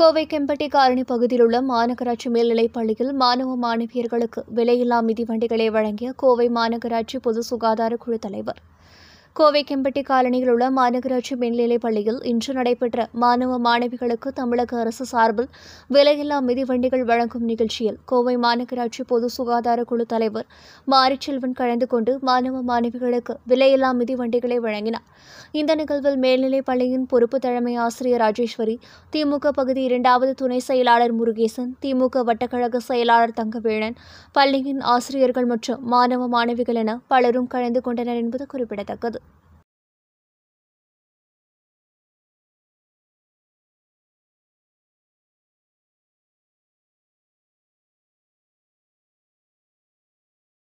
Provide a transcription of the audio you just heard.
கோவை கெம்பட்டி காரணி பகுதியில் உள்ள மாநகராட்சி மேல்நிலைப் பள்ளியில் மாணவ மாணவியர்களுக்கு விலையில்லா மிதிவண்டிகளை வழங்கிய கோவை மாநகராட்சி பொது சுகாதார குழு தலைவர் கோவை கெம்பட்டி காலனியில் உள்ள மாநகராட்சி மேல்நிலைப் பள்ளியில் இன்று நடைபெற்ற மாணவ மாணவிகளுக்கு தமிழக அரசு சார்பில் விலையில்லா மிதிவண்டிகள் வழங்கும் நிகழ்ச்சியில் கோவை மாநகராட்சி பொது சுகாதார குழு தலைவர் மாரிச்செல்வன் கலந்து கொண்டு மாணவ மாணவிகளுக்கு விலையில்லா மிதிவண்டிகளை வழங்கினார் இந்த நிகழ்வில் மேல்நிலைப் பள்ளியின் பொறுப்பு தலைமை ஆசிரியர் ராஜேஸ்வரி திமுக பகுதி இரண்டாவது துணை செயலாளர் முருகேசன் திமுக வட்டக்கழக செயலாளர் தங்கவேளன் பள்ளியின் ஆசிரியர்கள் மற்றும் மாணவ மாணவிகள் என பலரும் கலந்து கொண்டனர் என்பது குறிப்பிடத்தக்கது